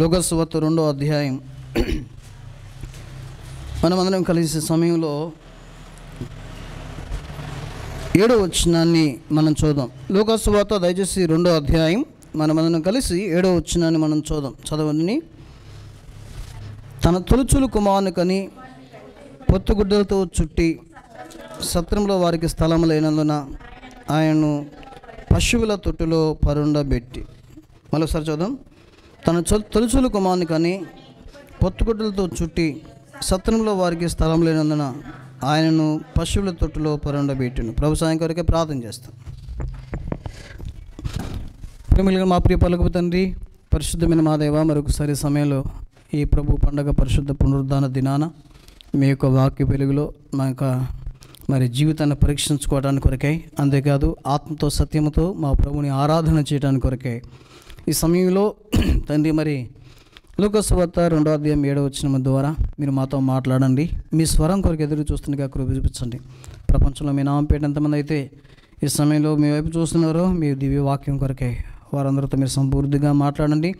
లోకసువత రెండో అధ్యాయం మనమందరం కలిసే సమయంలో ఏడో వచ్చినాన్ని మనం చూద్దాం లోకసువాత దయచేసి రెండో అధ్యాయం మనమందరం కలిసి ఏడో వచ్చినాన్ని మనం చూద్దాం చదవండి తన తొలుచులు కుమారునికని పొత్తుగుడ్డలతో చుట్టి సత్రంలో వారికి స్థలం లేనందున ఆయనను పశువుల తొట్టులో పరుండబెట్టి మరోసారి చూద్దాం తన తొలుసులు కుమారుని కానీ పొత్తుగుడ్డలతో చుట్టి సత్రంలో వారికి స్థలం లేనందున ఆయనను పశువుల తొట్టులో పరండబెట్టిను ప్రభు సాయం కొరకే ప్రార్థన చేస్తాం ప్రేమిలుగా మా ప్రియ పలుకు తండ్రి పరిశుద్ధమైన మా దేవ మరొకసారి సమయంలో ఈ ప్రభు పండగ పరిశుద్ధ పునరుద్ధాన దినాన మీ యొక్క వాక్య వెలుగులో మా యొక్క మరి జీవితాన్ని పరీక్షించుకోవడానికి కొరకై అంతేకాదు ఆత్మతో సత్యముతో మా ప్రభుని ఆరాధన చేయడానికి కొరకై ఈ సమయంలో తండ్రి మరి లూకస్ వద్ద రెండో అధ్యాయం ఏడో వచ్చిన ద్వారా మీరు మాతో మాట్లాడండి మీ స్వరం కొరకు ఎదురు చూస్తుండగా కృప చూపించండి ప్రపంచంలో మీ నామం పేట ఎంతమంది అయితే ఈ సమయంలో మీ వైపు చూస్తున్నారో మీ దివ్య వాక్యం కొరకే వారందరితో మీరు సంపూర్తిగా మాట్లాడండి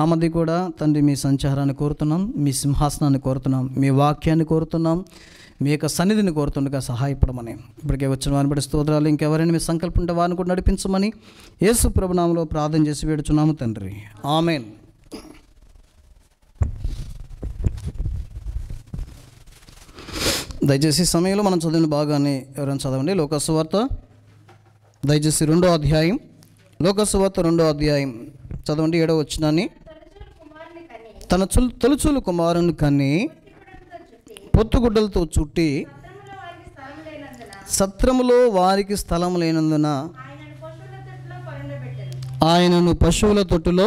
మా మధ్య కూడా తండ్రి మీ సంచారాన్ని కోరుతున్నాం మీ సింహాసనాన్ని కోరుతున్నాం మీ వాక్యాన్ని కోరుతున్నాం మీ యొక్క సన్నిధిని కోరుతుండగా సహాయపడమని ఇప్పటికే వచ్చిన వారిని బట్టి స్తోత్రాలు ఇంకెవరైనా మీ ఉంటే వారిని కూడా నడిపించమని యేసు ప్రభునామంలో ప్రార్థన చేసి వేడుచున్నాము తండ్రి ఆమెన్ దయచేసి సమయంలో మనం చదివిన భాగాన్ని ఎవరైనా చదవండి లోకస్వార్త దయచేసి రెండో అధ్యాయం లోకస్వార్త రెండో అధ్యాయం చదవండి ఏడో వచ్చినాన్ని తన తొలుచులు కుమారుని కానీ పొత్తుగుడ్డలతో చుట్టి సత్రములో వారికి స్థలం లేనందున ఆయనను పశువుల తొట్టులో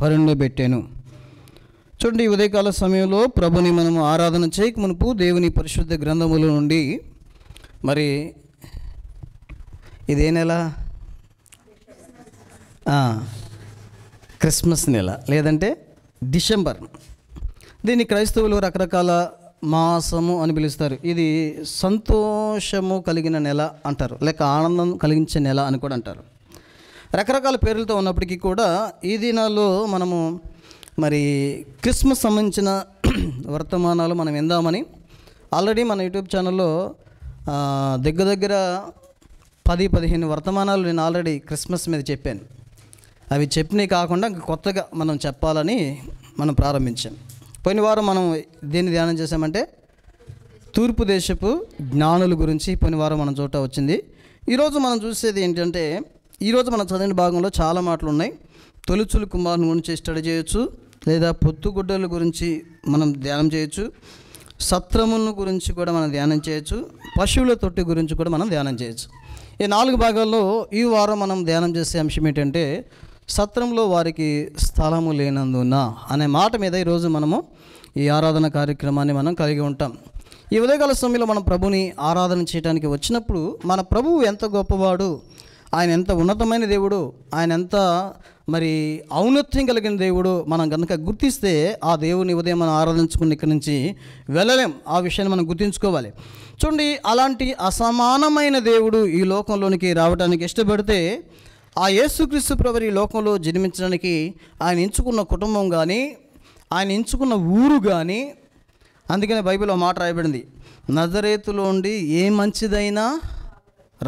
పరుండబెట్టాను చూడండి ఉదయకాల సమయంలో ప్రభుని మనం ఆరాధన చేయక మునుపు దేవుని పరిశుద్ధ గ్రంథముల నుండి మరి ఇదే నెల క్రిస్మస్ నెల లేదంటే డిసెంబర్ దీన్ని క్రైస్తవులు రకరకాల మాసము అని పిలుస్తారు ఇది సంతోషము కలిగిన నెల అంటారు లేక ఆనందం కలిగించే నెల అని కూడా అంటారు రకరకాల పేర్లతో ఉన్నప్పటికీ కూడా ఈ దినాల్లో మనము మరి క్రిస్మస్ సంబంధించిన వర్తమానాలు మనం విందామని ఆల్రెడీ మన యూట్యూబ్ ఛానల్లో దగ్గర దగ్గర పది పదిహేను వర్తమానాలు నేను ఆల్రెడీ క్రిస్మస్ మీద చెప్పాను అవి చెప్పినవి కాకుండా కొత్తగా మనం చెప్పాలని మనం ప్రారంభించాను పోయిన వారం మనం దేన్ని ధ్యానం చేశామంటే తూర్పు దేశపు జ్ఞానుల గురించి పోయిన వారం మనం చోట వచ్చింది ఈరోజు మనం చూసేది ఏంటంటే ఈరోజు మనం చదివిన భాగంలో చాలా మాటలు ఉన్నాయి తొలుచులు కుమారుని గురించి స్టడీ చేయొచ్చు లేదా పొత్తుగుడ్డల గురించి మనం ధ్యానం చేయొచ్చు సత్రముల గురించి కూడా మనం ధ్యానం చేయొచ్చు పశువుల తొట్టి గురించి కూడా మనం ధ్యానం చేయొచ్చు ఈ నాలుగు భాగాల్లో ఈ వారం మనం ధ్యానం చేసే అంశం ఏంటంటే సత్రంలో వారికి స్థలము లేనందున అనే మాట మీద ఈరోజు మనము ఈ ఆరాధన కార్యక్రమాన్ని మనం కలిగి ఉంటాం ఈ ఉదయకాల సమయంలో మనం ప్రభుని ఆరాధన చేయడానికి వచ్చినప్పుడు మన ప్రభువు ఎంత గొప్పవాడు ఆయన ఎంత ఉన్నతమైన దేవుడు ఆయన ఎంత మరి ఔన్నత్యం కలిగిన దేవుడు మనం కనుక గుర్తిస్తే ఆ దేవుని ఉదయం మనం ఆరాధించుకుని ఇక్కడి నుంచి వెళ్ళలేం ఆ విషయాన్ని మనం గుర్తించుకోవాలి చూడండి అలాంటి అసమానమైన దేవుడు ఈ లోకంలోనికి రావడానికి ఇష్టపడితే ఆ యేసుక్రీస్తు ప్రవరి లోకంలో జన్మించడానికి ఆయన ఎంచుకున్న కుటుంబం కానీ ఆయన ఎంచుకున్న ఊరు కానీ అందుకనే బైబిల్లో మాట రాయబడింది నజరేతులో ఉండి ఏ మంచిదైనా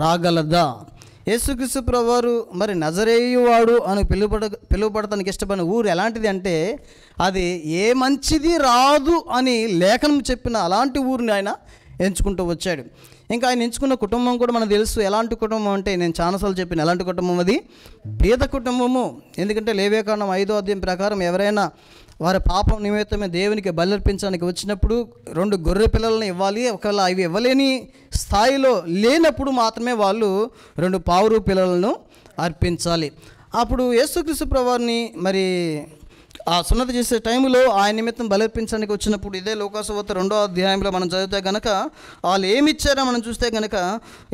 రాగలదా యేసుక్రీస్తు ప్రభువారు మరి నజరేయువాడు అని పిలువబడ పిలువబడతానికి ఇష్టపడిన ఊరు ఎలాంటిది అంటే అది ఏ మంచిది రాదు అని లేఖనం చెప్పిన అలాంటి ఊరిని ఆయన ఎంచుకుంటూ వచ్చాడు ఇంకా ఆయన ఎంచుకున్న కుటుంబం కూడా మనకు తెలుసు ఎలాంటి కుటుంబం అంటే నేను చాలాసార్లు చెప్పిన ఎలాంటి కుటుంబం అది బీద కుటుంబము ఎందుకంటే లేవేకాండం ఐదో అధ్యయం ప్రకారం ఎవరైనా వారి పాపం నిమిత్తమే దేవునికి బలర్పించడానికి వచ్చినప్పుడు రెండు గొర్రె పిల్లలను ఇవ్వాలి ఒకవేళ అవి ఇవ్వలేని స్థాయిలో లేనప్పుడు మాత్రమే వాళ్ళు రెండు పావురు పిల్లలను అర్పించాలి అప్పుడు యేసుక్రీస్తు ప్రభావాన్ని మరి ఆ సున్నతి చేసే టైంలో ఆయన నిమిత్తం బలర్పించడానికి వచ్చినప్పుడు ఇదే లోకాసవత రెండో అధ్యాయంలో మనం చదివితే కనుక వాళ్ళు ఇచ్చారో మనం చూస్తే కనుక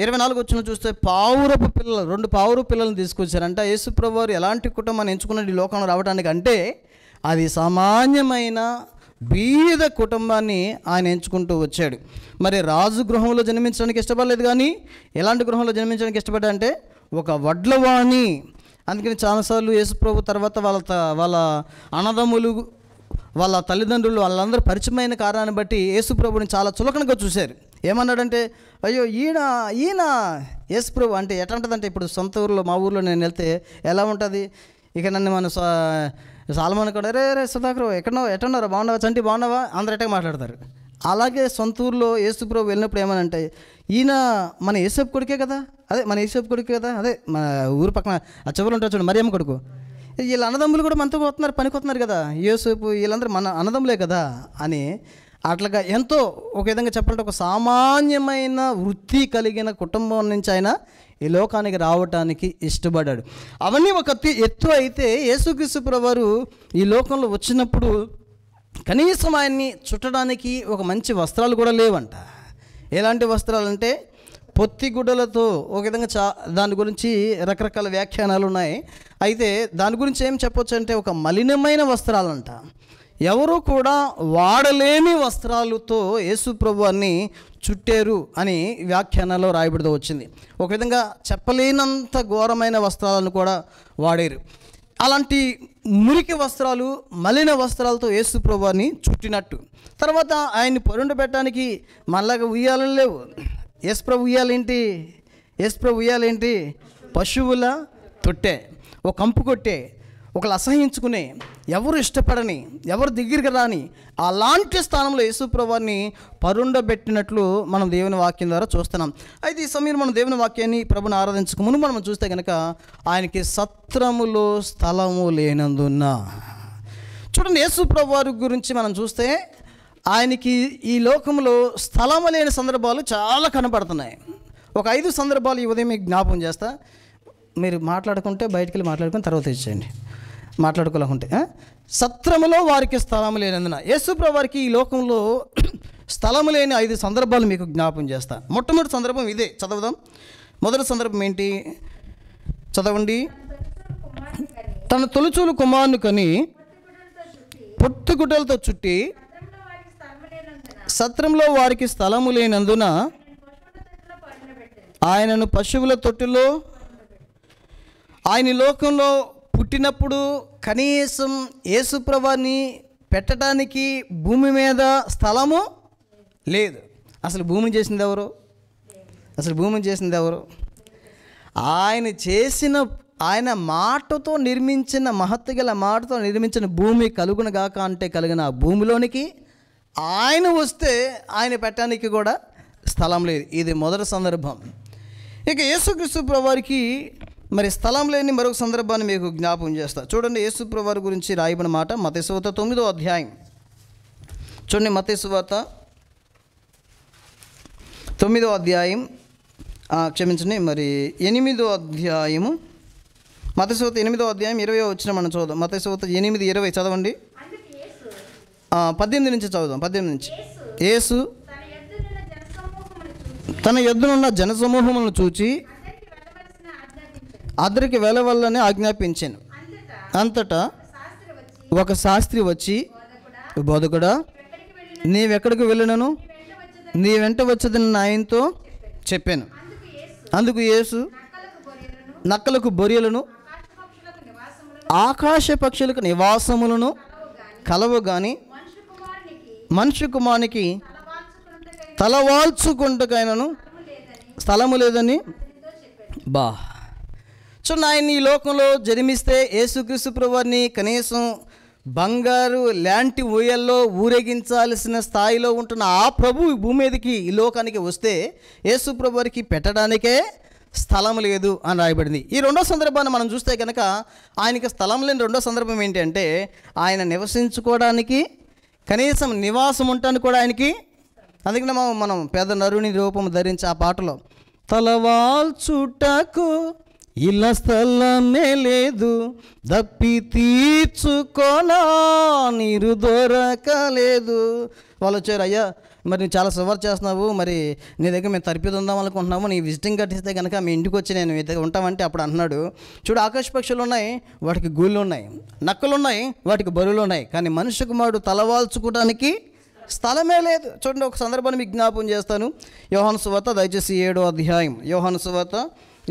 ఇరవై నాలుగు వచ్చిన చూస్తే పావురపు పిల్లలు రెండు పావురు పిల్లలను తీసుకొచ్చారంట యేసుప్రభు వారు ఎలాంటి కుటుంబాన్ని ఈ లోకంలో రావడానికి అంటే అది సామాన్యమైన బీద కుటుంబాన్ని ఆయన ఎంచుకుంటూ వచ్చాడు మరి రాజు గృహంలో జన్మించడానికి ఇష్టపడలేదు కానీ ఎలాంటి గృహంలో జన్మించడానికి ఇష్టపడ్డా అంటే ఒక వడ్లవాణి అందుకని చాలాసార్లు యేసుప్రభు తర్వాత వాళ్ళ వాళ్ళ అన్నదమ్ములు వాళ్ళ తల్లిదండ్రులు వాళ్ళందరూ పరిచయమైన కారణాన్ని బట్టి యేసుప్రభుని చాలా చులకనగా చూశారు ఏమన్నాడంటే అయ్యో ఈయన ఈయన యేసుప్రభు అంటే ఎట్లాంటిదంటే ఇప్పుడు సొంత ఊర్లో మా ఊర్లో నేను వెళ్తే ఎలా ఉంటుంది ఇక నన్ను మన సాల్మాన్ కూడా రే రే సుధాకర్ ఎక్కడో ఎట్టున్నారా బాగున్నావా చంటి బాగున్నావా అందరు ఎట్టే మాట్లాడతారు అలాగే సొంత ఊర్లో యేసుప్రభు వెళ్ళినప్పుడు అంటే ఈయన మన యేసప్ కొడుకే కదా అదే మన యేసప్ కొడుకు కదా అదే మన ఊరు పక్కన అచ్చబులు ఉంటారు చూడండి మరియమ్మ కొడుకు వీళ్ళ అన్నదమ్ములు కూడా మనతో వస్తున్నారు పనికొస్తున్నారు కదా యేసూపు వీళ్ళందరూ మన అన్నదమ్ములే కదా అని అట్లాగా ఎంతో ఒక విధంగా చెప్పాలంటే ఒక సామాన్యమైన వృత్తి కలిగిన కుటుంబం నుంచి ఆయన ఈ లోకానికి రావటానికి ఇష్టపడ్డాడు అవన్నీ ఒక ఎత్తు అయితే యేసుక్రీస్తు వారు ఈ లోకంలో వచ్చినప్పుడు కనీసం ఆయన్ని చుట్టడానికి ఒక మంచి వస్త్రాలు కూడా లేవంట ఎలాంటి వస్త్రాలు అంటే పొత్తి గుడలతో ఒక విధంగా చా దాని గురించి రకరకాల వ్యాఖ్యానాలు ఉన్నాయి అయితే దాని గురించి ఏం చెప్పొచ్చు అంటే ఒక మలినమైన వస్త్రాలంట ఎవరు కూడా వాడలేని వస్త్రాలతో యేసు అన్ని చుట్టారు అని వ్యాఖ్యానాల్లో రాయబడుతూ వచ్చింది ఒక విధంగా చెప్పలేనంత ఘోరమైన వస్త్రాలను కూడా వాడారు అలాంటి మురికి వస్త్రాలు మలిన వస్త్రాలతో యేసు అని చుట్టినట్టు తర్వాత ఆయన్ని పెట్టడానికి మళ్ళాగా ఉయ్యాలని లేవు ఎస్ ప్రభు ఉయ్యాలేంటి ఎస్ ప్రభు ఉయ్యాలేంటి పశువుల తొట్టె ఒక కంపు కొట్టే ఒకళ్ళు అసహించుకునే ఎవరు ఇష్టపడని ఎవరు దగ్గరికి రాని అలాంటి స్థానంలో యేసుప్రభాన్ని పరుండబెట్టినట్లు మనం దేవుని వాక్యం ద్వారా చూస్తున్నాం అయితే ఈ సమయంలో మనం దేవుని వాక్యాన్ని ప్రభుని ఆరాధించక ముందు మనం చూస్తే కనుక ఆయనకి సత్రములో స్థలము లేనందున చూడండి యేసుప్రభు వారి గురించి మనం చూస్తే ఆయనకి ఈ లోకంలో స్థలం లేని సందర్భాలు చాలా కనపడుతున్నాయి ఒక ఐదు సందర్భాలు ఈ ఉదయం మీకు జ్ఞాపకం చేస్తా మీరు మాట్లాడుకుంటే బయటికి వెళ్ళి మాట్లాడుకుని తర్వాత ఇచ్చేయండి మాట్లాడుకోలేకుంటే సత్రములో వారికి స్థలం లేనందున యేసుప్రభు వారికి ఈ లోకంలో స్థలము లేని ఐదు సందర్భాలు మీకు జ్ఞాపకం చేస్తా మొట్టమొదటి సందర్భం ఇదే చదవదాం మొదటి సందర్భం ఏంటి చదవండి తన తొలిచూలు కుమారుని కని పొత్తుగుడ్డలతో చుట్టి సత్రంలో వారికి స్థలము లేనందున ఆయనను పశువుల తొట్టులో ఆయన లోకంలో పుట్టినప్పుడు కనీసం యేసుప్రభాని పెట్టడానికి భూమి మీద స్థలము లేదు అసలు భూమి చేసింది ఎవరు అసలు భూమి చేసింది ఎవరు ఆయన చేసిన ఆయన మాటతో నిర్మించిన గల మాటతో నిర్మించిన భూమి కలుగునగాక అంటే కలిగిన భూమిలోనికి ఆయన వస్తే ఆయన పెట్టడానికి కూడా స్థలం లేదు ఇది మొదటి సందర్భం ఇక యేసుక్రీస్తు వారికి మరి స్థలం లేని మరొక సందర్భాన్ని మీకు జ్ఞాపం చేస్తా చూడండి యేసుప్రవారి గురించి రాయబడిన మాట మతేశ్వత తొమ్మిదో అధ్యాయం చూడండి మతేశ్వత తొమ్మిదో అధ్యాయం క్షమించండి మరి ఎనిమిదో అధ్యాయము మతశోత ఎనిమిదో అధ్యాయం ఇరవై వచ్చిన మనం చూద్దాం మతశోత ఎనిమిది ఇరవై చదవండి పద్దెనిమిది నుంచి చదువుదాం పద్దెనిమిది నుంచి యేసు తన ఎద్దునున్న జనసమూహములను చూచి అద్దరికి వెలవల్లనే ఆజ్ఞాపించాను అంతటా ఒక శాస్త్రి వచ్చి బోధకుడా నీవెక్కడికి వెళ్ళినను నీ వెంట వచ్చదని ఆయనతో చెప్పాను అందుకు యేసు నక్కలకు బొరియలను ఆకాశ పక్షులకు నివాసములను కలవగాని మనుషు కుమానికి తలవాల్చుకుంటకైనను స్థలము లేదని బా సో నాయన ఈ లోకంలో జన్మిస్తే యేసుక్రీస్తు ప్రభువారిని కనీసం బంగారు లాంటి ఊయల్లో ఊరేగించాల్సిన స్థాయిలో ఉంటున్న ఆ ప్రభు భూమి మీదకి ఈ లోకానికి వస్తే యేసు ప్రభువారికి పెట్టడానికే స్థలం లేదు అని రాయబడింది ఈ రెండో సందర్భాన్ని మనం చూస్తే కనుక ఆయనకి స్థలం లేని రెండో సందర్భం ఏంటంటే ఆయన నివసించుకోవడానికి కనీసం నివాసం ఉంటాను కూడా ఆయనకి అందుకనే మనం పెద్ద నరుని రూపం ధరించి ఆ పాటలో తలవాల్చుటకు ఇలా స్థలమే లేదు దప్పి తీర్చుకోనా నీరు దొరకలేదు వాళ్ళు వచ్చారు అయ్యా మరి నువ్వు చాలా సవర్ చేస్తున్నావు మరి నీ దగ్గర మేము తరిపి ఉందాం అనుకుంటున్నాము నీ విజిటింగ్ కట్టిస్తే కనుక మీ ఇంటికి వచ్చి నేను దగ్గర ఉంటామంటే అప్పుడు అన్నాడు చూడు ఆకాశ పక్షులు ఉన్నాయి వాటికి గూళ్ళు ఉన్నాయి నక్కలు ఉన్నాయి వాటికి బరువులు ఉన్నాయి కానీ మనిషి కుమారుడు తలవాల్చుకోవడానికి స్థలమే లేదు చూడండి ఒక సందర్భాన్ని మీకు జ్ఞాపం చేస్తాను యోహన్ సువార్త దయచేసి ఏడో అధ్యాయం యోహన్ సువార్త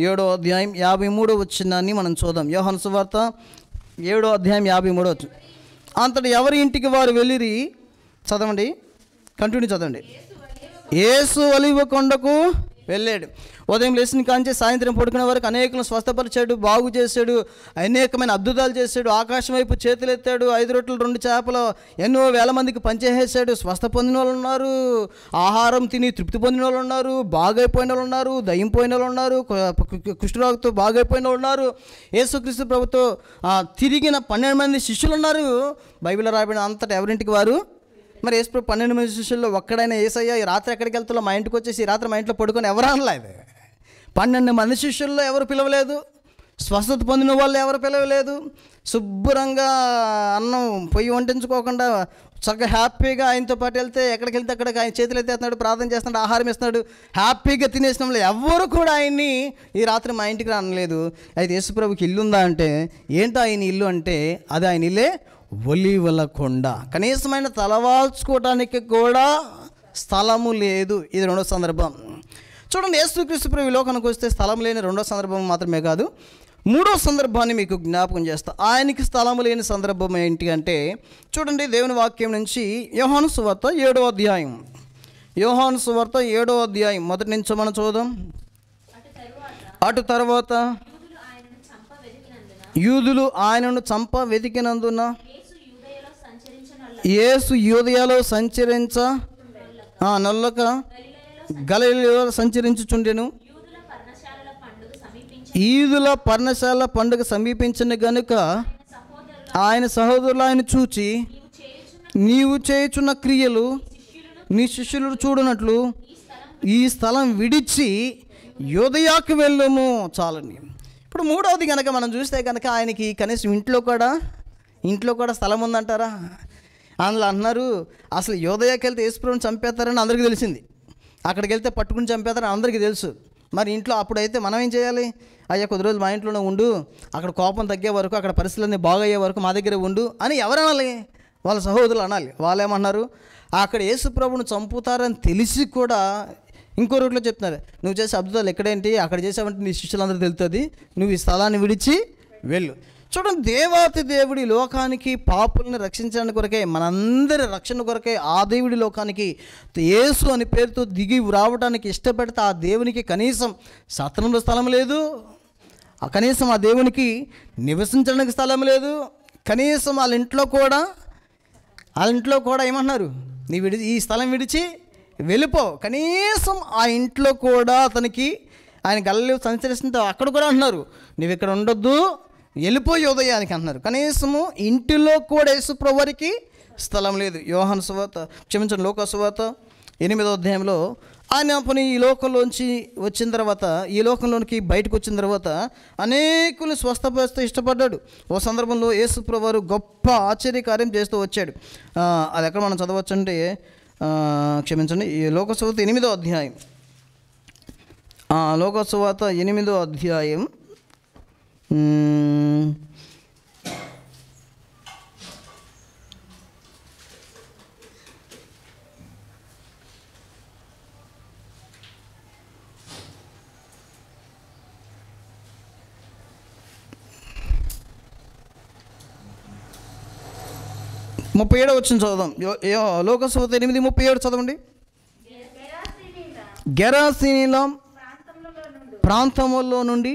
ఏడో అధ్యాయం యాభై మూడో వచ్చిందాన్ని మనం చూద్దాం యోహన్ సువార్త ఏడో అధ్యాయం యాభై మూడో వచ్చింది అంతటి ఎవరి ఇంటికి వారు వెళ్ళిరి చదవండి కంటిన్యూ చదవండి ఏసు అలివ కొండకు వెళ్ళాడు ఉదయం లేచిన కాంచి సాయంత్రం పడుకునే వరకు అనేకలను స్వస్థపరిచాడు బాగు చేశాడు అనేకమైన అద్భుతాలు చేశాడు ఆకాశం వైపు చేతులెత్తాడు ఐదు రొట్టెలు రెండు చేపలు ఎన్నో వేల మందికి పంచేసేసాడు స్వస్థ పొందిన వాళ్ళు ఉన్నారు ఆహారం తిని తృప్తి పొందిన వాళ్ళు ఉన్నారు బాగైపోయిన వాళ్ళు ఉన్నారు దయ్యం పోయిన వాళ్ళు ఉన్నారు కృష్ణరాగుతో బాగైపోయిన వాళ్ళు ఉన్నారు యేసుక్రీస్తు ప్రభుతో తిరిగిన పన్నెండు మంది శిష్యులు ఉన్నారు బైబిల్ రాబడిన అంతటా ఎవరింటికి వారు మరి యేసు పన్నెండు మంది శిష్యుల్లో ఒక్కడైనా ఏసయ్య ఈ రాత్రి ఎక్కడికి వెళ్తున్నా మా ఇంటికి వచ్చేసి ఈ రాత్రి మా ఇంట్లో పడుకొని ఎవరు అనలేదు పన్నెండు మంది శిష్యుల్లో ఎవరు పిలవలేదు స్వస్థత పొందిన వాళ్ళు ఎవరు పిలవలేదు శుభ్రంగా అన్నం పొయ్యి వంటించుకోకుండా చక్కగా హ్యాపీగా ఆయనతో పాటు వెళ్తే ఎక్కడికి వెళ్తే అక్కడికి ఆయన చేతులు ఎత్తేస్తున్నాడు ప్రార్థన చేస్తున్నాడు ఆహారం ఇస్తున్నాడు హ్యాపీగా తినేసిన వాళ్ళు ఎవరు కూడా ఆయన్ని ఈ రాత్రి మా ఇంటికి రానలేదు అయితే యేసుప్రభుకి ఇల్లు ఉందా అంటే ఏంటో ఆయన ఇల్లు అంటే అది ఆయన ఇల్లే ఒలివల కొండ కనీసమైన తలవాల్చుకోవడానికి కూడా స్థలము లేదు ఇది రెండో సందర్భం చూడండి యేసుక్రీస్తు ప్రభు లోకానికి వస్తే స్థలం లేని రెండో సందర్భం మాత్రమే కాదు మూడో సందర్భాన్ని మీకు జ్ఞాపకం చేస్తా ఆయనకి స్థలం లేని సందర్భం ఏంటి అంటే చూడండి దేవుని వాక్యం నుంచి యోహాను సువార్త ఏడో అధ్యాయం యోహాను సువార్త ఏడో అధ్యాయం మొదటి నుంచి మనం చూద్దాం అటు తర్వాత యూదులు ఆయనను చంప వెతికినందున యేసు యూదయాలో సంచరించ నల్లక గలలో సంచరించుచుండెను ఈదుల పర్ణశాల పండుగ సమీపించిన గనుక ఆయన సహోదరులు ఆయన చూచి నీవు చేయుచున్న క్రియలు నీ శిష్యులు చూడనట్లు ఈ స్థలం విడిచి యోధయాకు వెళ్ళము చాలని ఇప్పుడు మూడవది కనుక మనం చూస్తే కనుక ఆయనకి కనీసం ఇంట్లో కూడా ఇంట్లో కూడా స్థలం ఉందంటారా అందులో అన్నారు అసలు యోధయాకి వెళ్తే యేసుప్రభుని చంపేస్తారని అందరికీ తెలిసింది అక్కడికి వెళ్తే పట్టుకుని చంపేతారని అందరికీ తెలుసు మరి ఇంట్లో అప్పుడైతే మనం ఏం చేయాలి అయ్యా కొద్ది రోజులు మా ఇంట్లోనే ఉండు అక్కడ కోపం తగ్గే వరకు అక్కడ పరిస్థితులన్నీ బాగయ్యే వరకు మా దగ్గర ఉండు అని ఎవరు అనాలి వాళ్ళ సహోదరులు అనాలి వాళ్ళేమన్నారు అక్కడ యేసుప్రభుని చంపుతారని తెలిసి కూడా ఇంకో రూట్లో చెప్తున్నారు నువ్వు చేసే అద్భుతాలు ఎక్కడేంటి అక్కడ చేసావంటే నీ శిష్యులందరూ తెలుస్తుంది నువ్వు ఈ స్థలాన్ని విడిచి వెళ్ళు చూడండి దేవాతి దేవుడి లోకానికి పాపుల్ని రక్షించడానికి కొరకే మనందరి రక్షణ కొరకే ఆ దేవుడి లోకానికి యేసు అని పేరుతో దిగి రావడానికి ఇష్టపడితే ఆ దేవునికి కనీసం సత్రంలో స్థలం లేదు ఆ కనీసం ఆ దేవునికి నివసించడానికి స్థలం లేదు కనీసం వాళ్ళ ఇంట్లో కూడా వాళ్ళ ఇంట్లో కూడా ఏమంటున్నారు నీ విడి ఈ స్థలం విడిచి వెళ్ళిపో కనీసం ఆ ఇంట్లో కూడా అతనికి ఆయన గల్లు సంచరిస్తుంటే అక్కడ కూడా అంటున్నారు నువ్వు ఇక్కడ ఉండొద్దు వెళ్ళిపోయి ఉదయానికి అంటున్నారు కనీసము ఇంటిలో కూడా యేసుప్రవారికి స్థలం లేదు యోహన్ సువాత క్షమించండి లోక సువాత ఎనిమిదో అధ్యాయంలో ఆయన పని ఈ లోకంలోంచి వచ్చిన తర్వాత ఈ లోకంలోనికి బయటకు వచ్చిన తర్వాత అనేకులు స్వస్థపరిస్తూ ఇష్టపడ్డాడు ఓ సందర్భంలో యేసుప్రవారు గొప్ప ఆశ్చర్యకార్యం చేస్తూ వచ్చాడు అది ఎక్కడ మనం చదవచ్చంటే క్షమించండి ఈ లోకసువాత ఎనిమిదో అధ్యాయం లోకసువాత ఎనిమిదో అధ్యాయం ముప్పై ఏడో వచ్చిన చదువుదాం లోకసభ ఎనిమిది ముప్పై ఏడు చదవండి గెరాసీనీలం ప్రాంతములో నుండి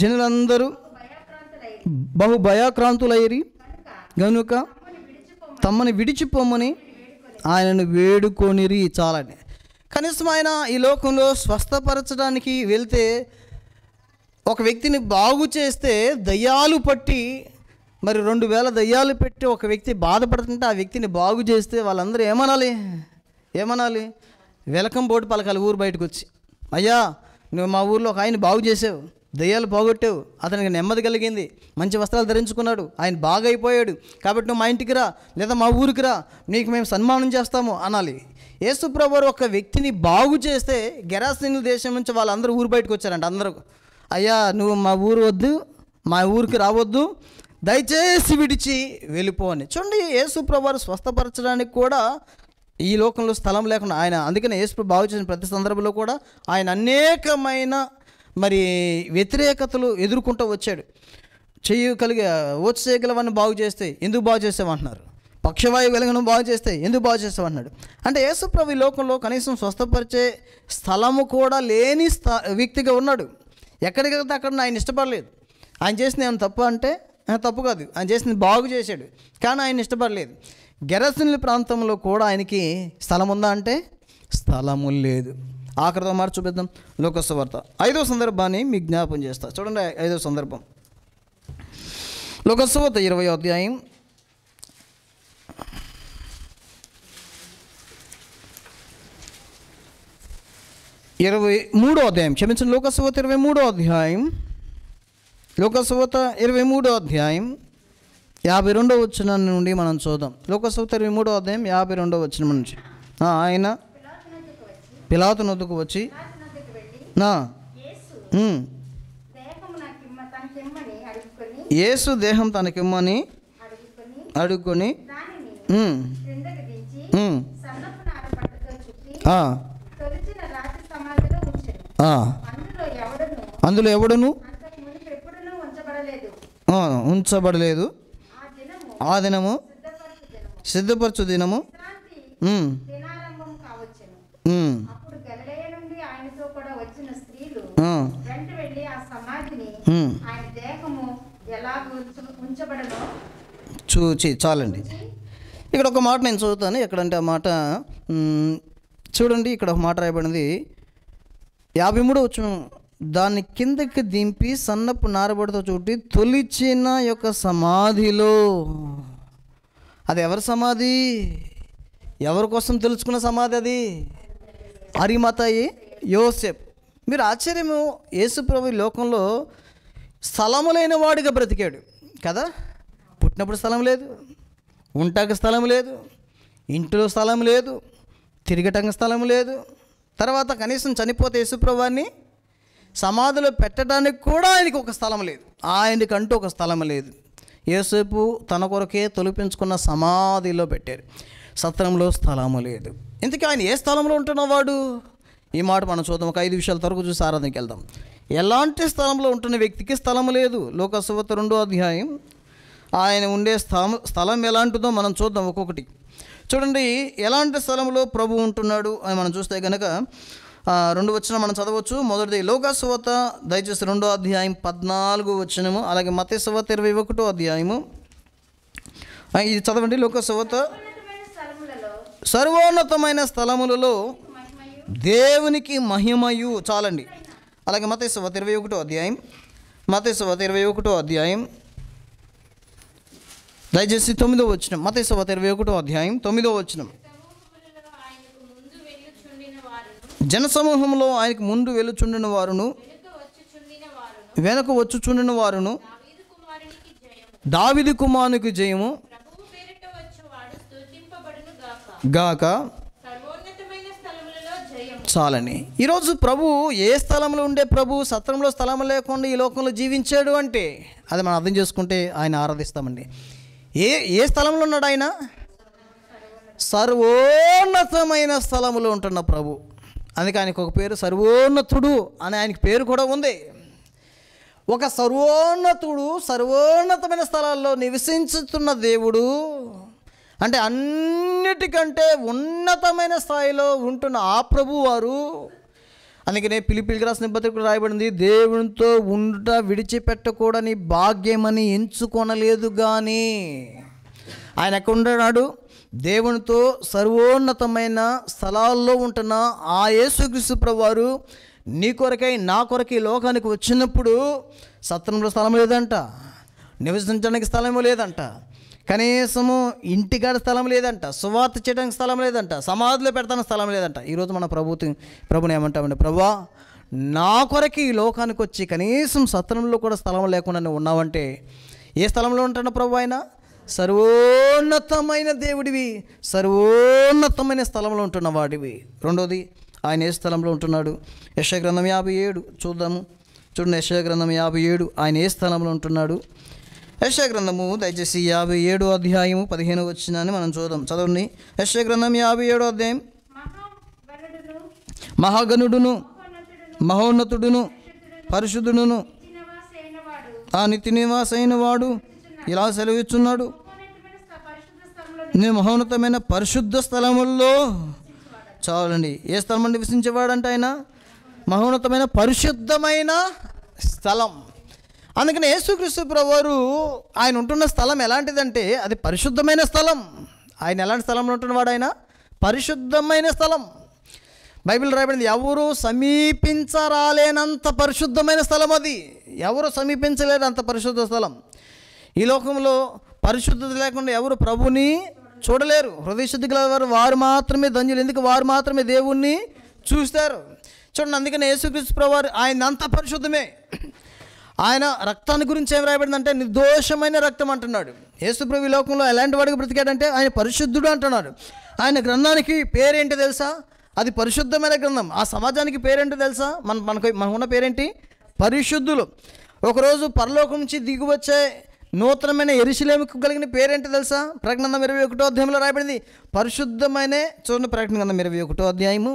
జనులందరూ బహు భయాక్రాంతులయ్యి గనుక తమ్మని విడిచిపోమని ఆయనను వేడుకొనిరి చాలని కనీసం ఆయన ఈ లోకంలో స్వస్థపరచడానికి వెళ్తే ఒక వ్యక్తిని బాగు చేస్తే దయ్యాలు పట్టి మరి రెండు వేల దయ్యాలు పెట్టి ఒక వ్యక్తి బాధపడుతుంటే ఆ వ్యక్తిని బాగు చేస్తే వాళ్ళందరూ ఏమనాలి ఏమనాలి వెలకం బోటు పలకాలి ఊరు బయటకు వచ్చి అయ్యా నువ్వు మా ఊర్లో ఒక ఆయన బాగు చేసావు దయ్యాలు పోగొట్టావు అతనికి నెమ్మది కలిగింది మంచి వస్త్రాలు ధరించుకున్నాడు ఆయన బాగా అయిపోయాడు కాబట్టి నువ్వు మా ఇంటికి రా లేదా మా ఊరికి రా నీకు మేము సన్మానం చేస్తాము అనాలి యేసుప్రభు ఒక వ్యక్తిని బాగు చేస్తే గెరాసీనుల దేశం నుంచి వాళ్ళందరూ ఊరు బయటకు వచ్చారంట అందరూ అయ్యా నువ్వు మా ఊరు వద్దు మా ఊరికి రావద్దు దయచేసి విడిచి వెళ్ళిపో అని చూడండి యేసుప్రభు స్వస్థపరచడానికి కూడా ఈ లోకంలో స్థలం లేకుండా ఆయన అందుకనే యేసు బాగు చేసిన ప్రతి సందర్భంలో కూడా ఆయన అనేకమైన మరి వ్యతిరేకతలు ఎదుర్కొంటూ వచ్చాడు చేయగలిగే చేయగలవని బాగు చేస్తే ఎందుకు బాగు చేసేవంటున్నారు పక్షవాయు వెలుగును బాగు చేస్తే ఎందుకు బాగు చేస్తావు అంటే యేసుప్రభు ఈ లోకంలో కనీసం స్వస్థపరిచే స్థలము కూడా లేని స్థ వ్యక్తిగా ఉన్నాడు ఎక్కడికి వెళ్తే అక్కడ ఆయన ఇష్టపడలేదు ఆయన చేసిన ఏమైనా తప్పు అంటే తప్పు కాదు ఆయన చేసిన బాగు చేశాడు కానీ ఆయన ఇష్టపడలేదు గెరసిన్ల ప్రాంతంలో కూడా ఆయనకి స్థలం ఉందా అంటే స్థలము లేదు ఆఖరితో మార్చి చూపిద్దాం లోకస్ వార్త ఐదో సందర్భాన్ని మీ జ్ఞాపం చేస్తా చూడండి ఐదో సందర్భం లోకస్ వార్త ఇరవై అధ్యాయం ఇరవై మూడో అధ్యాయం క్షమించిన లోకసవత ఇరవై మూడో అధ్యాయం లోకసవత ఇరవై మూడో అధ్యాయం యాభై రెండో వచ్చిన నుండి మనం చూద్దాం లోకసవత ఇరవై మూడో అధ్యాయం యాభై రెండో వచ్చిన నుంచి ఆయన పిలాతు నొద్దుకు వచ్చి నా యేసు దేహం తనకిమ్మని అడుగుకొని అందులో ఎవడును ఉంచబడలేదు ఆ దినము సిద్ధపరచు దినము చూచి చాలండి ఇక్కడ ఒక మాట నేను చదువుతాను ఎక్కడంటే ఆ మాట చూడండి ఇక్కడ ఒక మాట రాయబడింది యాభై మూడు వచ్చిన దాన్ని కిందకి దింపి సన్నపు నారబడితో చుట్టి తొలిచిన యొక్క సమాధిలో అది ఎవరి సమాధి ఎవరి కోసం తెలుసుకున్న సమాధి అది అరిమతాయి యోసెప్ మీరు ఆశ్చర్యము యేసుప్రభు లోకంలో స్థలము లేని వాడిగా బ్రతికాడు కదా పుట్టినప్పుడు స్థలం లేదు ఉంటాక స్థలం లేదు ఇంట్లో స్థలం లేదు తిరగటం స్థలం లేదు తర్వాత కనీసం చనిపోతే యేసుప్రభాన్ని సమాధిలో పెట్టడానికి కూడా ఆయనకు ఒక స్థలం లేదు ఆయనకంటూ ఒక స్థలం లేదు ఏసేపు తన కొరకే తొలిపించుకున్న సమాధిలో పెట్టారు సత్రంలో స్థలము లేదు ఇంతకీ ఆయన ఏ స్థలంలో ఉంటున్నవాడు ఈ మాట మనం చూద్దాం ఒక ఐదు విషయాల తరకు చూసి ఆరాధనకి వెళ్దాం ఎలాంటి స్థలంలో ఉంటున్న వ్యక్తికి స్థలం లేదు లోకసువత రెండో అధ్యాయం ఆయన ఉండే స్థలం స్థలం ఎలాంటిదో మనం చూద్దాం ఒక్కొక్కటి చూడండి ఎలాంటి స్థలంలో ప్రభు ఉంటున్నాడు అని మనం చూస్తే కనుక రెండు వచ్చిన మనం చదవచ్చు మొదటిది లోకసువత దయచేసి రెండో అధ్యాయం పద్నాలుగు వచ్చినము అలాగే మతేశ్వత ఇరవై ఒకటో అధ్యాయము ఇది చదవండి లోకసువత సర్వోన్నతమైన స్థలములలో దేవునికి మహిమయు చాలండి అలాగే మత మతేశ్వత ఇరవై ఒకటో అధ్యాయం మత మతేశ్వత ఇరవై ఒకటో అధ్యాయం దయచేసి తొమ్మిదో వచ్చినం మతేశ్వత ఇరవై ఒకటో అధ్యాయం తొమ్మిదో వచ్చినం జనసమూహంలో ఆయనకు ముందు వెలుచుండిన వారును వెనక వచ్చుచుండిన వారును దావిది కుమారునికి జయము గాక చాలని ఈరోజు ప్రభు ఏ స్థలంలో ఉండే ప్రభు సత్రంలో స్థలం లేకుండా ఈ లోకంలో జీవించాడు అంటే అది మనం అర్థం చేసుకుంటే ఆయన ఆరాధిస్తామండి ఏ ఏ స్థలంలో ఉన్నాడు ఆయన సర్వోన్నతమైన స్థలంలో ఉంటున్న ప్రభు అందుకే ఆయనకు ఒక పేరు సర్వోన్నతుడు అని ఆయనకి పేరు కూడా ఉంది ఒక సర్వోన్నతుడు సర్వోన్నతమైన స్థలాల్లో నివసించుతున్న దేవుడు అంటే అన్నిటికంటే ఉన్నతమైన స్థాయిలో ఉంటున్న ఆ ప్రభు వారు అందుకనే పిలిపిలికి రాసిన పత్రికలు రాయబడింది దేవునితో ఉండుట విడిచిపెట్టకూడని భాగ్యమని ఎంచుకొనలేదు కానీ ఆయన ఎక్కడ దేవునితో సర్వోన్నతమైన స్థలాల్లో ఉంటున్న ఆ యేసుక్రీస్తు వారు నీ కొరకై నా కొరకై లోకానికి వచ్చినప్పుడు సత్రంలో స్థలం లేదంట నివసించడానికి స్థలము లేదంట కనీసము ఇంటికాడ స్థలం లేదంట సువార్త చేయడానికి స్థలం లేదంట సమాధిలో పెడతాన స్థలం లేదంట ఈరోజు మన ప్రభు ప్రభుని ఏమంటామండి ప్రభా నా కొరకు ఈ లోకానికి వచ్చి కనీసం సత్రంలో కూడా స్థలం లేకుండా ఉన్నావంటే ఏ స్థలంలో ఉంటాడు ప్రభు ఆయన సర్వోన్నతమైన దేవుడివి సర్వోన్నతమైన స్థలంలో ఉంటున్న వాడివి రెండోది ఆయన ఏ స్థలంలో ఉంటున్నాడు యశగ్రంథం యాభై ఏడు చూద్దాము చూడండి యశగ్రంథం యాభై ఏడు ఆయన ఏ స్థలంలో ఉంటున్నాడు యశగ్రంథము దయచేసి యాభై ఏడు అధ్యాయము పదిహేను వచ్చినాన్ని మనం చూద్దాం చదవండి యశగ్రంథం యాభై ఏడో అధ్యాయం మహాగణుడును మహోన్నతుడును పరిశుద్ధుడును ఆ నిత్య నివాసైన వాడు ఇలా సెలవిచ్చున్నాడు నేను మహోన్నతమైన పరిశుద్ధ స్థలముల్లో చాలండి ఏ స్థలం అంటే విసించేవాడంటే ఆయన మహోన్నతమైన పరిశుద్ధమైన స్థలం అందుకని యేసుక్రీస్తు ప్రభువారు ఆయన ఉంటున్న స్థలం ఎలాంటిదంటే అది పరిశుద్ధమైన స్థలం ఆయన ఎలాంటి స్థలంలో ఉంటున్నవాడు ఆయన పరిశుద్ధమైన స్థలం బైబిల్ రాయబడింది ఎవరు సమీపించరాలేనంత పరిశుద్ధమైన స్థలం అది ఎవరు సమీపించలేరు అంత పరిశుద్ధ స్థలం ఈ లోకంలో పరిశుద్ధత లేకుండా ఎవరు ప్రభుని చూడలేరు హృదయశుద్ధి గల వారు వారు మాత్రమే ధన్యులు ఎందుకు వారు మాత్రమే దేవుణ్ణి చూస్తారు చూడండి అందుకని యేసుక్రీస్తు ప్రభు ఆయన అంత పరిశుద్ధమే ఆయన రక్తాన్ని గురించి ఏం రాయబడిందంటే నిర్దోషమైన రక్తం అంటున్నాడు యేసుప్రభు లోకంలో ఎలాంటి వాడికి బ్రతికాడంటే ఆయన పరిశుద్ధుడు అంటున్నాడు ఆయన గ్రంథానికి పేరేంటి తెలుసా అది పరిశుద్ధమైన గ్రంథం ఆ సమాజానికి పేరేంటో తెలుసా మన మనకు మనకున్న పేరేంటి పరిశుద్ధులు ఒకరోజు పరలోకం నుంచి దిగువచ్చే నూతనమైన ఎరుశలేమికి కలిగిన పేరేంటి తెలుసా ప్రకటన ఇరవై ఒకటో అధ్యాయంలో రాయబడింది పరిశుద్ధమైన చూడండి ప్రకటన ఇరవై ఒకటో అధ్యాయము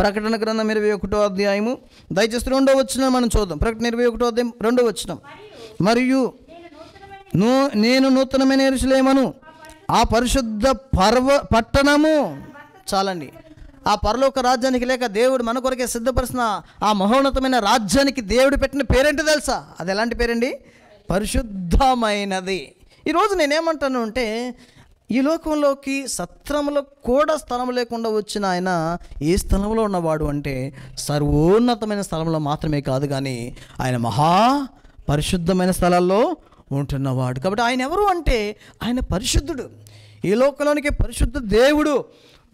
ప్రకటన గ్రంథం ఇరవై ఒకటో అధ్యాయము దయచేసి రెండో వచ్చిన మనం చూద్దాం ప్రకటన ఇరవై ఒకటో అధ్యాయం రెండో వచ్చిన మరియు నూ నేను నూతనమైన ఎరుసలేమను ఆ పరిశుద్ధ పర్వ పట్టణము చాలండి ఆ పరలోక రాజ్యానికి లేక దేవుడు మన కొరకే సిద్ధపరిచిన ఆ మహోన్నతమైన రాజ్యానికి దేవుడు పెట్టిన పేరేంటి తెలుసా అది ఎలాంటి పేరండి పరిశుద్ధమైనది ఈరోజు నేనేమంటాను అంటే ఈ లోకంలోకి సత్రంలో కూడా స్థలం లేకుండా వచ్చిన ఆయన ఏ స్థలంలో ఉన్నవాడు అంటే సర్వోన్నతమైన స్థలంలో మాత్రమే కాదు కానీ ఆయన మహా పరిశుద్ధమైన స్థలాల్లో ఉంటున్నవాడు కాబట్టి ఆయన ఎవరు అంటే ఆయన పరిశుద్ధుడు ఈ లోకంలోనికి పరిశుద్ధ దేవుడు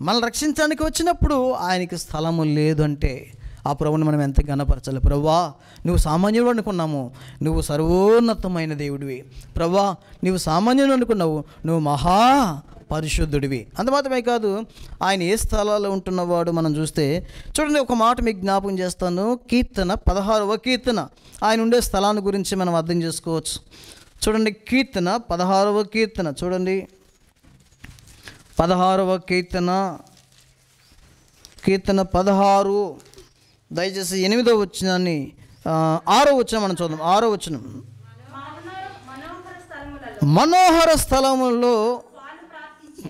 మనల్ని రక్షించడానికి వచ్చినప్పుడు ఆయనకి స్థలము లేదంటే ఆ ప్రభుని మనం ఎంత గనపరచాలి ప్రవ్వా నువ్వు సామాన్యుడు అనుకున్నాము నువ్వు సర్వోన్నతమైన దేవుడివి ప్రవ్వా నువ్వు సామాన్యుడు అనుకున్నావు నువ్వు మహా పరిశుద్ధుడివి అంత మాత్రమే కాదు ఆయన ఏ స్థలాల్లో ఉంటున్నవాడు మనం చూస్తే చూడండి ఒక మాట మీకు జ్ఞాపకం చేస్తాను కీర్తన పదహారవ కీర్తన ఆయన ఉండే స్థలాన్ని గురించి మనం అర్థం చేసుకోవచ్చు చూడండి కీర్తన పదహారవ కీర్తన చూడండి పదహారవ కీర్తన కీర్తన పదహారు దయచేసి ఎనిమిదో వచ్చినాన్ని ఆరో వచ్చిన మనం చూద్దాం ఆరో వచ్చిన మనోహర స్థలములో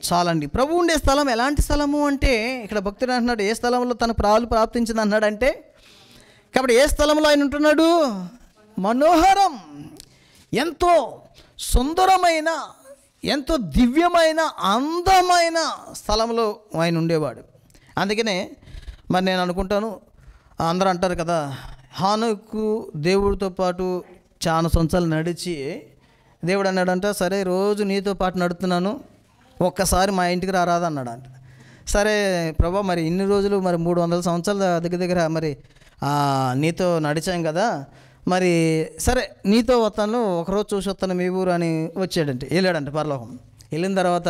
చాలండి ప్రభు ఉండే స్థలం ఎలాంటి స్థలము అంటే ఇక్కడ భక్తుడు అంటున్నాడు ఏ స్థలంలో తన ప్రాలు ప్రాప్తించింది అన్నాడు అంటే కాబట్టి ఏ స్థలంలో ఆయన ఉంటున్నాడు మనోహరం ఎంతో సుందరమైన ఎంతో దివ్యమైన అందమైన స్థలంలో ఆయన ఉండేవాడు అందుకనే మరి నేను అనుకుంటాను అందరూ అంటారు కదా హానుకు దేవుడితో పాటు చాలా సంవత్సరాలు నడిచి దేవుడు అన్నాడంట సరే రోజు నీతో పాటు నడుతున్నాను ఒక్కసారి మా ఇంటికి రారాదు అంట సరే ప్రభా మరి ఇన్ని రోజులు మరి మూడు వందల సంవత్సరాల దగ్గర దగ్గర మరి నీతో నడిచాం కదా మరి సరే నీతో వస్తాను ఒకరోజు చూసి వస్తాను మీ ఊరు అని వచ్చాడంటే వెళ్ళాడంటే పర్లోకం వెళ్ళిన తర్వాత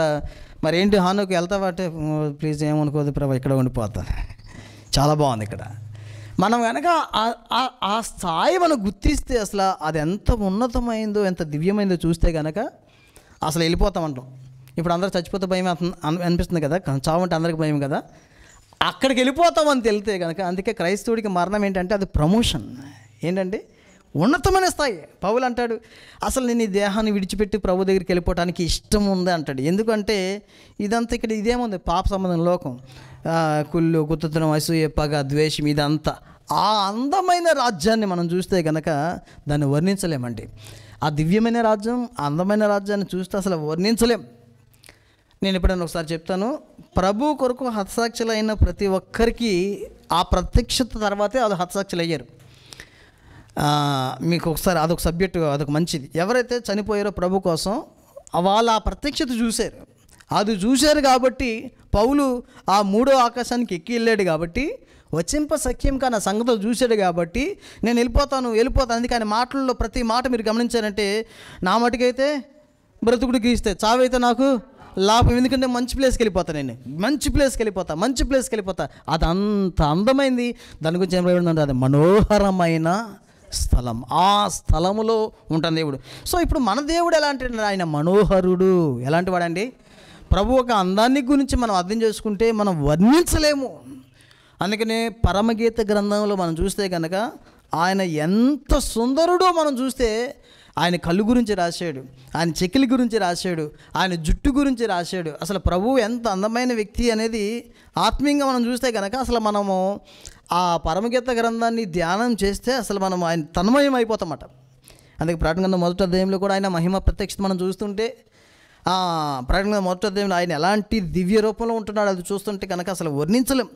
మరి ఏంటి హానుకు వెళ్తావాటే ప్లీజ్ ఏమనుకోదు ప్రభా ఇక్కడ ఉండిపోతాను చాలా బాగుంది ఇక్కడ మనం కనుక ఆ స్థాయి మనం గుర్తిస్తే అసలు అది ఎంత ఉన్నతమైందో ఎంత దివ్యమైందో చూస్తే కనుక అసలు వెళ్ళిపోతాం అంటాం ఇప్పుడు అందరూ చచ్చిపోతే భయం అనిపిస్తుంది కదా చావు అంటే అందరికి భయం కదా అక్కడికి వెళ్ళిపోతామని తెలితే కనుక అందుకే క్రైస్తవుడికి మరణం ఏంటంటే అది ప్రమోషన్ ఏంటంటే ఉన్నతమైన స్థాయి పౌలు అంటాడు అసలు నేను ఈ దేహాన్ని విడిచిపెట్టి ప్రభు దగ్గరికి వెళ్ళిపోవడానికి ఇష్టం ఉంది అంటాడు ఎందుకంటే ఇదంతా ఇక్కడ ఇదేముంది పాప సంబంధం లోకం కుళ్ళు కుతనం అసూయ పగ ద్వేషం ఇదంతా ఆ అందమైన రాజ్యాన్ని మనం చూస్తే కనుక దాన్ని వర్ణించలేమండి ఆ దివ్యమైన రాజ్యం అందమైన రాజ్యాన్ని చూస్తే అసలు వర్ణించలేం నేను ఎప్పుడైనా ఒకసారి చెప్తాను ప్రభు కొరకు హతసాక్షులైన ప్రతి ఒక్కరికి ఆ ప్రత్యక్షత తర్వాతే వాళ్ళు హతసాక్షులు అయ్యారు మీకు ఒకసారి అదొక సబ్జెక్టు అదొక మంచిది ఎవరైతే చనిపోయారో ప్రభు కోసం వాళ్ళు ఆ ప్రత్యక్షత చూశారు అది చూశారు కాబట్టి పౌలు ఆ మూడో ఆకాశానికి ఎక్కి వెళ్ళాడు కాబట్టి వచ్చింప సఖ్యం కానీ ఆ సంగతులు చూశాడు కాబట్టి నేను వెళ్ళిపోతాను వెళ్ళిపోతాను అందుకని మాటల్లో ప్రతి మాట మీరు గమనించారంటే నా మటుకైతే బ్రతుకుడు గీస్తే చావైతే నాకు లాభం ఎందుకంటే మంచి ప్లేస్కి వెళ్ళిపోతాను నేను మంచి ప్లేస్కి వెళ్ళిపోతా మంచి ప్లేస్కి వెళ్ళిపోతా అది అంత అందమైంది దాని గురించి ఏం అది మనోహరమైన స్థలం ఆ స్థలములో ఉంటాను దేవుడు సో ఇప్పుడు మన దేవుడు ఎలాంటి ఆయన మనోహరుడు ఎలాంటి వాడండి ప్రభు ఒక అందాన్ని గురించి మనం అర్థం చేసుకుంటే మనం వర్ణించలేము అందుకనే పరమగీత గ్రంథంలో మనం చూస్తే కనుక ఆయన ఎంత సుందరుడో మనం చూస్తే ఆయన కళ్ళు గురించి రాశాడు ఆయన చెక్కిలి గురించి రాశాడు ఆయన జుట్టు గురించి రాశాడు అసలు ప్రభువు ఎంత అందమైన వ్యక్తి అనేది ఆత్మీయంగా మనం చూస్తే కనుక అసలు మనము ఆ పరమగీత గ్రంథాన్ని ధ్యానం చేస్తే అసలు మనం ఆయన తన్మయం అయిపోతామట అందుకే ప్రకటన మొదటి అధ్యయంలో కూడా ఆయన మహిమ ప్రత్యక్షత మనం చూస్తుంటే ప్రకటన మొదటి అధ్యయంలో ఆయన ఎలాంటి దివ్య రూపంలో ఉంటున్నాడు అది చూస్తుంటే కనుక అసలు వర్ణించలేం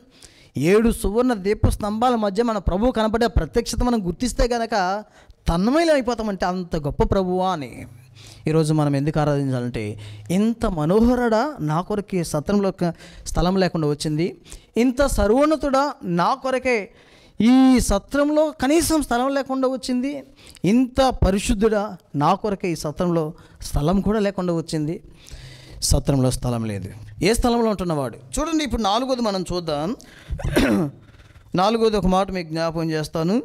ఏడు సువర్ణ దీప స్తంభాల మధ్య మన ప్రభువు కనపడే ప్రత్యక్షత మనం గుర్తిస్తే కనుక తన్మయం అయిపోతామంటే అంత గొప్ప ప్రభువా అని ఈరోజు మనం ఎందుకు ఆరాధించాలంటే ఇంత మనోహరడా నా కొరకే సత్రంలో స్థలం లేకుండా వచ్చింది ఇంత సర్వోన్నతుడా నా కొరకే ఈ సత్రంలో కనీసం స్థలం లేకుండా వచ్చింది ఇంత పరిశుద్ధుడా నా కొరకే ఈ సత్రంలో స్థలం కూడా లేకుండా వచ్చింది సత్రంలో స్థలం లేదు ఏ స్థలంలో ఉంటున్నవాడు చూడండి ఇప్పుడు నాలుగోది మనం చూద్దాం నాలుగోది ఒక మాట మీకు జ్ఞాపకం చేస్తాను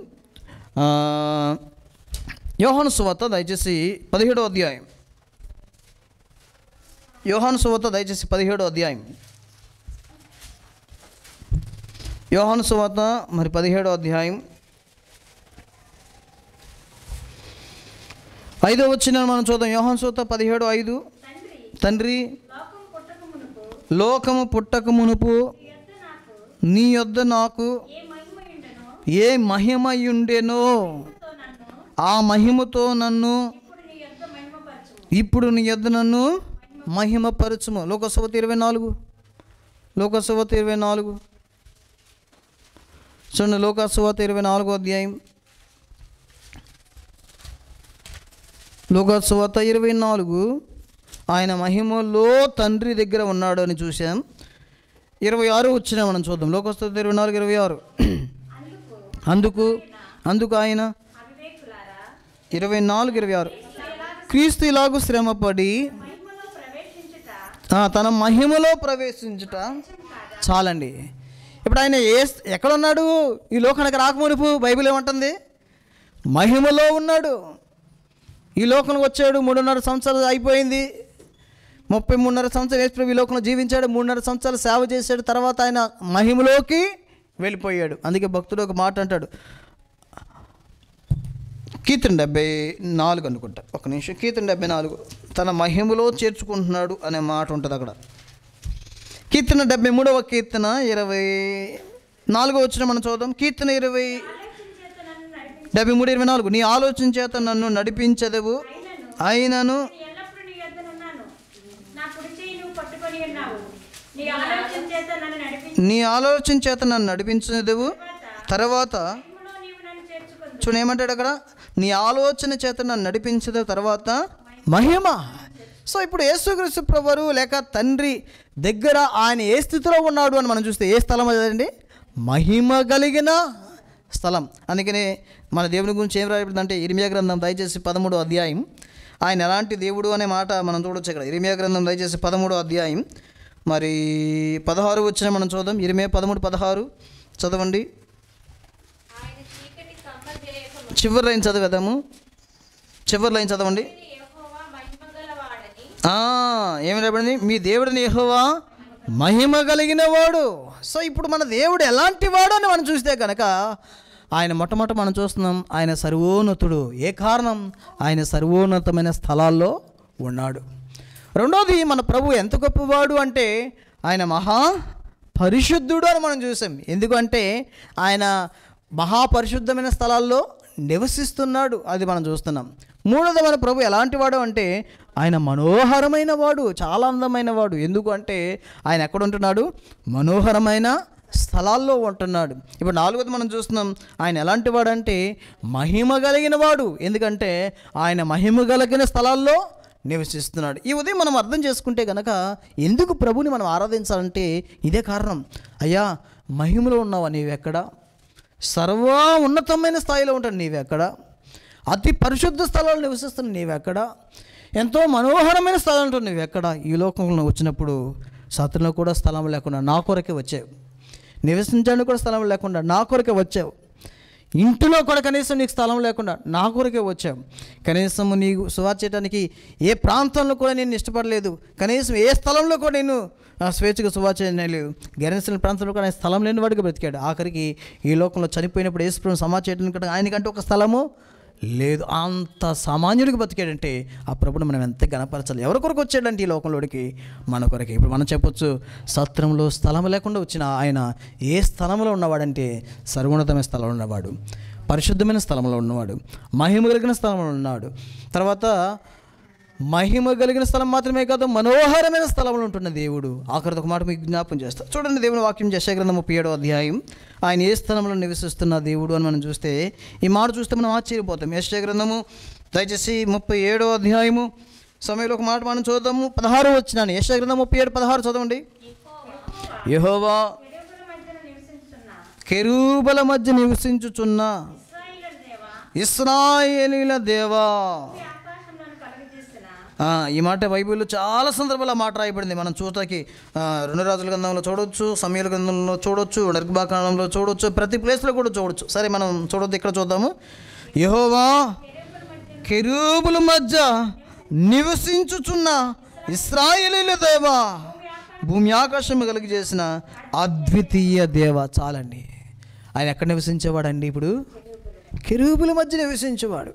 యోహన్ సువార్త దయచేసి పదిహేడో అధ్యాయం యోహాను సువార్త దయచేసి పదిహేడో అధ్యాయం యోహాను సువార్త మరి పదిహేడో అధ్యాయం ఐదో వచ్చిన మనం చూద్దాం యోహాను సూత పదిహేడు ఐదు తండ్రి లోకము పుట్టక మునుపు నీ యొద్ద నాకు ఏ మహిమయుండెనో ఆ మహిమతో నన్ను ఇప్పుడు నీ యొద్ద నన్ను మహిమపరచుము లోకసభత ఇరవై నాలుగు లోకసభత ఇరవై నాలుగు చూడండి లోకసువాత ఇరవై నాలుగో అధ్యాయం లోకసువాత ఇరవై నాలుగు ఆయన మహిమలో తండ్రి దగ్గర ఉన్నాడు అని చూసాం ఇరవై ఆరు వచ్చినా మనం చూద్దాం లోకసభ ఇరవై నాలుగు ఇరవై ఆరు అందుకు అందుకు ఆయన ఇరవై నాలుగు ఇరవై ఆరు క్రీస్తు ఇలాగూ శ్రమపడి తన మహిమలో ప్రవేశించుట చాలండి ఇప్పుడు ఆయన ఏ ఎక్కడున్నాడు ఈ లోకానికి రాకమునుపు బైబిల్ ఏమంటుంది మహిమలో ఉన్నాడు ఈ లోకంలోకి వచ్చాడు మూడున్నర సంవత్సరాలు అయిపోయింది ముప్పై మూడున్నర సంవత్సరాలు ఏసు ఈ లోకంలో జీవించాడు మూడున్నర సంవత్సరాలు సేవ చేశాడు తర్వాత ఆయన మహిమలోకి వెళ్ళిపోయాడు అందుకే భక్తుడు ఒక మాట అంటాడు కీర్తన డెబ్బై నాలుగు అనుకుంటా ఒక నిమిషం కీర్తన డెబ్బై నాలుగు తన మహిమలో చేర్చుకుంటున్నాడు అనే మాట ఉంటుంది అక్కడ కీర్తన డెబ్బై మూడవ కీర్తన ఇరవై నాలుగో వచ్చిన మనం చూద్దాం కీర్తన ఇరవై డెబ్బై మూడు ఇరవై నాలుగు నీ ఆలోచన చేత నన్ను నడిపించదవు అయినను నీ ఆలోచన చేత నన్ను నడిపించదవు తర్వాత చూడేమంటాడు అక్కడ నీ ఆలోచన చేత నన్ను నడిపించదు తర్వాత మహిమ సో ఇప్పుడు యేసుక్రీస్తు ప్రభువారు లేక తండ్రి దగ్గర ఆయన ఏ స్థితిలో ఉన్నాడు అని మనం చూస్తే ఏ స్థలం అదండి మహిమ కలిగిన స్థలం అందుకనే మన దేవుని గురించి ఏం రాయబడిందంటే ఇరిమియా గ్రంథం దయచేసి పదమూడు అధ్యాయం ఆయన ఎలాంటి దేవుడు అనే మాట మనం చూడొచ్చు ఇక్కడ ఇరిమియా గ్రంథం దయచేసి పదమూడు అధ్యాయం మరి పదహారు వచ్చిన మనం చూద్దాం ఇరిమే పదమూడు పదహారు చదవండి చివరి లైన్ చదివేదాము చివరి లైన్ చదవండి ఏమి రాబడింది మీ దేవుడు నేహోవా మహిమ కలిగిన వాడు సో ఇప్పుడు మన దేవుడు ఎలాంటి వాడు అని మనం చూస్తే కనుక ఆయన మొట్టమొదట మనం చూస్తున్నాం ఆయన సర్వోన్నతుడు ఏ కారణం ఆయన సర్వోన్నతమైన స్థలాల్లో ఉన్నాడు రెండోది మన ప్రభు ఎంత గొప్పవాడు అంటే ఆయన మహా పరిశుద్ధుడు అని మనం చూసాం ఎందుకంటే ఆయన మహాపరిశుద్ధమైన స్థలాల్లో నివసిస్తున్నాడు అది మనం చూస్తున్నాం మూడోది మన ప్రభు ఎలాంటి వాడు అంటే ఆయన మనోహరమైన వాడు చాలా అందమైన వాడు ఎందుకంటే ఆయన ఎక్కడ ఉంటున్నాడు మనోహరమైన స్థలాల్లో ఉంటున్నాడు ఇప్పుడు నాలుగోది మనం చూస్తున్నాం ఆయన ఎలాంటి అంటే మహిమ కలిగిన వాడు ఎందుకంటే ఆయన మహిమ కలిగిన స్థలాల్లో నివసిస్తున్నాడు ఈ ఉదయం మనం అర్థం చేసుకుంటే కనుక ఎందుకు ప్రభుని మనం ఆరాధించాలంటే ఇదే కారణం అయ్యా మహిమలో ఉన్నావా నీవెక్కడ సర్వ ఉన్నతమైన స్థాయిలో ఉంటాడు నీవెక్కడ అతి పరిశుద్ధ స్థలాలు నివసిస్తున్న నీవెక్కడ ఎంతో మనోహరమైన నువ్వు నువ్వెక్కడ ఈ లోకంలో వచ్చినప్పుడు సత్రులో కూడా స్థలం లేకుండా నా కొరకే వచ్చావు నివసించడానికి కూడా స్థలం లేకుండా నా కొరకే వచ్చావు ఇంటిలో కూడా కనీసం నీకు స్థలం లేకుండా నా కొరకే వచ్చావు కనీసం నీకు సువార్ చేయడానికి ఏ ప్రాంతంలో కూడా నేను ఇష్టపడలేదు కనీసం ఏ స్థలంలో కూడా నేను స్వేచ్ఛగా సువార్ చేయలేదు గెరెన్సిన ప్రాంతంలో కూడా ఆయన స్థలం లేని వాడికి బ్రతికాడు ఆఖరికి ఈ లోకంలో చనిపోయినప్పుడు ఏ సమాజ్ చేయడానికి ఆయనకంటే ఒక స్థలము లేదు అంత సామాన్యుడికి బతికాడంటే ఆ ప్రభుని మనం ఎంత గణపరచాలి ఎవరి కొరకు వచ్చాడంటే ఈ లోకంలోడికి మన కొరకి ఇప్పుడు మనం చెప్పొచ్చు సత్రంలో స్థలం లేకుండా వచ్చిన ఆయన ఏ స్థలంలో ఉన్నవాడంటే సర్వోన్నతమైన స్థలంలో ఉన్నవాడు పరిశుద్ధమైన స్థలంలో ఉన్నవాడు మహిమ కలిగిన స్థలంలో ఉన్నాడు తర్వాత మహిమ కలిగిన స్థలం మాత్రమే కాదు మనోహరమైన స్థలంలో ఉంటున్న దేవుడు ఆఖరితో ఒక మాట మీకు జ్ఞాపం చేస్తారు చూడండి దేవుని వాక్యం చేసే గ్రంథం ముప్పై ఏడో అధ్యాయం ఆయన ఏ స్థలంలో నివసిస్తున్న దేవుడు అని మనం చూస్తే ఈ మాట చూస్తే మనం ఆశ్చర్యపోతాం యశ్వ గ్రంథము దయచేసి ముప్పై ఏడో అధ్యాయము సమయంలో ఒక మాట మనం చూద్దాము పదహారు వచ్చినాను యశ గ్రంథం ముప్పై ఏడు పదహారు చదవండి యహోవా కెరూబల మధ్య నివసించుచున్న ఇస్రాయేలీల దేవా ఈ మాట బైబిల్లో చాలా సందర్భాల మాట రాయబడింది మనం చూడటానికి రెండు రాజుల గ్రంథంలో చూడవచ్చు సమయాల గ్రంథంలో చూడవచ్చు నిర్భాకాండంలో చూడవచ్చు ప్రతి ప్లేస్లో కూడా చూడవచ్చు సరే మనం చూడొద్దు ఇక్కడ చూద్దాము యహోవా కెరూబుల మధ్య నివసించుచున్న ఇస్రాయలీల దేవా భూమి ఆకాశం కలిగి చేసిన అద్వితీయ దేవ చాలండి ఆయన ఎక్కడ నివసించేవాడండి ఇప్పుడు కెరూబుల మధ్య నివసించేవాడు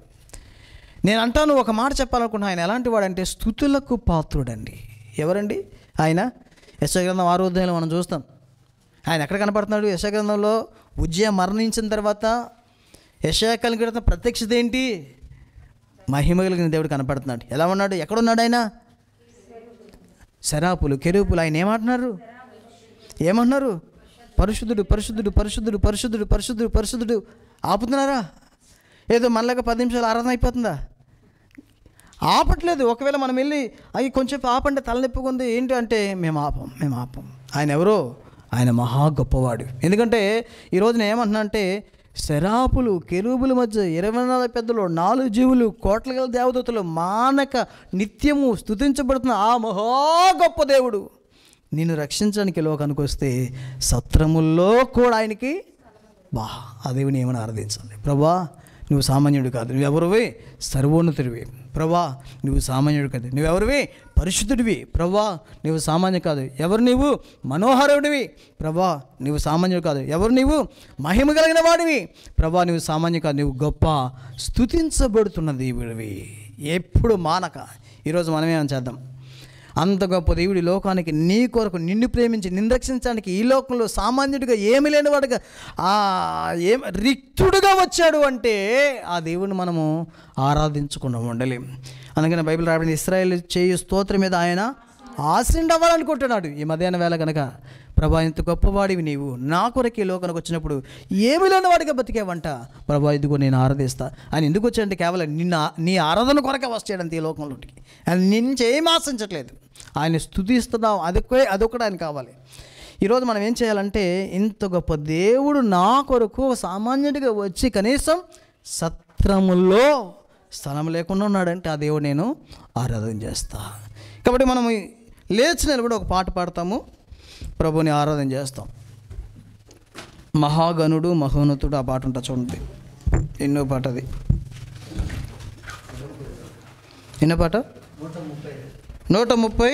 నేను అంటాను ఒక మాట చెప్పాలనుకున్నా ఆయన ఎలాంటి వాడంటే స్థుతులకు పాత్రుడండి ఎవరండి ఆయన యశగ్రంథం ఆరో మనం చూస్తాం ఆయన ఎక్కడ కనపడుతున్నాడు యశగ్రంథంలో ఉజ్జయ మరణించిన తర్వాత యశ కలిగిన ప్రత్యక్షత ఏంటి మహిమ కలిగిన దేవుడు కనపడుతున్నాడు ఎలా ఉన్నాడు ఎక్కడున్నాడు ఆయన శరాపులు కెరూపులు ఆయన ఏమంటున్నారు ఏమంటున్నారు పరిశుద్ధుడు పరిశుద్ధుడు పరిశుద్ధుడు పరిశుద్ధుడు పరిశుద్ధుడు పరిశుద్ధుడు ఆపుతున్నారా ఏదో మనలాగా పది నిమిషాలు ఆరాధన అయిపోతుందా ఆపట్లేదు ఒకవేళ మనం వెళ్ళి అవి కొంచెం ఆపండి తలనొప్పుకుంది ఏంటి అంటే మేము ఆపం మేము ఆపం ఆయన ఎవరో ఆయన మహా గొప్పవాడు ఎందుకంటే ఈరోజు నేను ఏమంటున్నా అంటే శరాపులు కెరూబుల మధ్య ఇరవై నాలుగు పెద్దలు నాలుగు జీవులు కోట్ల గల దేవదూతలు మానక నిత్యము స్థుతించబడుతున్న ఆ మహా గొప్ప దేవుడు నిన్ను రక్షించడానికి లోకానికి వస్తే సత్రముల్లో కూడా ఆయనకి బా ఆ దేవుని ఏమైనా ప్రభా నువ్వు సామాన్యుడు కాదు నువ్వెవరువే సర్వోన్నతుడివి ప్రవా నువ్వు సామాన్యుడు కాదు నువ్వెవరివి పరిశుద్ధుడివి ప్రభా నువ్వు సామాన్యుడు కాదు ఎవరు నీవు మనోహరుడివి ప్రభా నువ్వు సామాన్యుడు కాదు ఎవరు నీవు మహిమ కలిగిన వాడివి ప్రభా నువ్వు సామాన్యుడు కాదు నువ్వు గొప్ప స్థుతించబడుతున్న దేవుడివి ఎప్పుడు మానక ఈరోజు మనమేమని చేద్దాం అంత గొప్ప దేవుడి లోకానికి నీ కొరకు నిన్ను ప్రేమించి నిన్ను రక్షించడానికి ఈ లోకంలో సామాన్యుడిగా ఏమి లేనివాడుగా ఆ ఏం రిక్తుడుగా వచ్చాడు అంటే ఆ దేవుడిని మనము ఆరాధించకుండా ఉండలేం అందుకని బైబిల్ రాబడిన ఇస్రాయల్ చేయు స్తోత్రం మీద ఆయన ఆశిండవ్వాలనుకుంటున్నాడు ఈ మధ్యాహ్న వేళ కనుక ప్రభా ఇంత గొప్పవాడివి నీవు నా కొరకే లోకానికి వచ్చినప్పుడు ఏమి లేని వాడిగా బతికేవంట ప్రభా ఇదిగో నేను ఆరాధిస్తా ఆయన ఎందుకు వచ్చాడంటే కేవలం నిన్న నీ ఆరాధన కొరకే వస్తాడంత ఈ లోకంలోకి అని నిన్ను ఏం ఆశించట్లేదు ఆయన స్థుతిస్తున్నాం అదొకే అదొకటి ఆయన కావాలి ఈరోజు మనం ఏం చేయాలంటే ఇంత గొప్ప దేవుడు నా కొరకు సామాన్యుడిగా వచ్చి కనీసం సత్రముల్లో స్థలం లేకుండా ఉన్నాడంటే ఆ దేవుడు నేను ఆరాధన చేస్తా కాబట్టి మనం లేచి నిలబడి ఒక పాట పాడతాము ప్రభుని ఆరాధన చేస్తాం మహాగణుడు మహోన్నతుడు ఆ పాట ఉంటా చూడండి ఎన్నో పాట అది ఎన్నో పాట నూట ముప్పై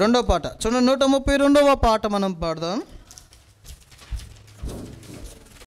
రెండో పాట చూడండి నూట ముప్పై రెండవ పాట మనం పాడదాం